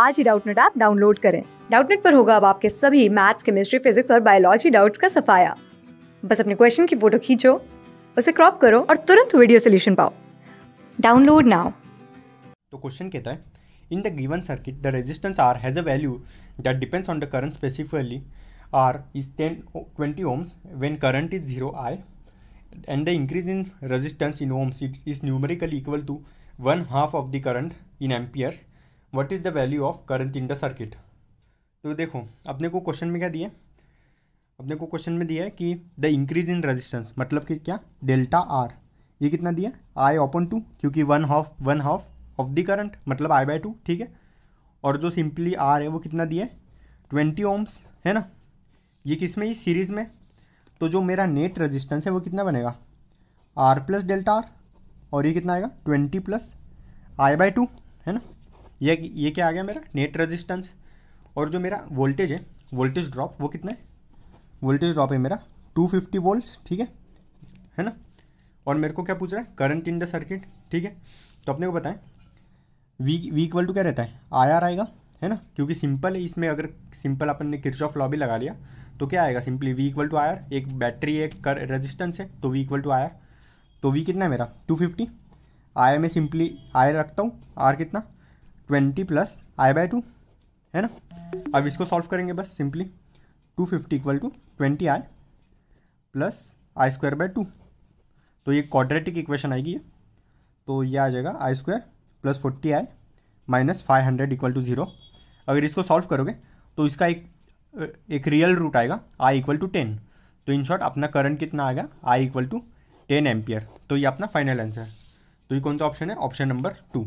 आज ही Doubtnut app download करें डाउटनेट पर होगा अब आपके सभी मैथ्स केमिस्ट्री फिजिक्स और बायोलॉजी डाउट्स का सफाया बस अपने क्वेश्चन की फोटो खींचो उसे क्रॉप करो और तुरंत वीडियो सोल्यूशन पाओ डाउनलोड नाउ तो क्वेश्चन कहता है in the given circuit the resistance R has a value that depends on the current specifically R is ten twenty ohms when current is zero I and the increase in resistance in ohms is numerically equal to one half of the current in amperes what is the value of current in the circuit तो देखो अपने को question में क्या दिया अपने को question में दिया है कि द इंक्रीज इन रेजिस्टेंस मतलब कि क्या डेल्टा आर ये कितना दिया आई ओपन टू क्योंकि one half one half of the current मतलब आई बाय टू ठीक है और जो सिंपली आर है वो कितना दिया है ट्वेंटी ओम्स है ना ये किस में इस सीरीज़ में तो जो मेरा नेट रेजिस्टेंस है वो कितना बनेगा आर प्लस डेल्टा आर और ये कितना आएगा twenty plus I by two है ना ये ये क्या आ गया मेरा नेट रेजिस्टेंस और जो मेरा वोल्टेज है वोल्टेज ड्रॉप वो कितना है वोल्टेज ड्रॉप है मेरा 250 फिफ्टी वोल्ट ठीक है है ना और मेरे को क्या पूछ रहा है करंट इन द सर्किट ठीक है तो अपने को बताएं वी वी इक्वल टू क्या रहता है आई आर आएगा है ना क्योंकि सिंपल है इसमें अगर सिंपल अपन ने किर्च ऑफ लॉ भी लगा लिया तो क्या आएगा simply V equal to I R एक बैटरी एक कर रेजिस्टेंस है तो वी इक्वल टू आयर तो वी कितना है मेरा टू फिफ्टी आई में सिंपली आयर रखता हूँ आर कितना twenty plus I by two है ना अब इसको सॉल्व करेंगे बस simply two fifty equal to twenty I plus I square by two तो ये क्वाड्रेटिक इक्वेशन आएगी ये तो ये आ जाएगा I square plus forty I minus five hundred equal to zero अगर इसको सॉल्व करोगे तो इसका एक एक रियल रूट आएगा आई इक्वल टू टेन तो इन शॉर्ट अपना करंट कितना आएगा I equal to ten ampere तो ये अपना फाइनल आंसर तो ये कौन सा ऑप्शन है ऑप्शन नंबर टू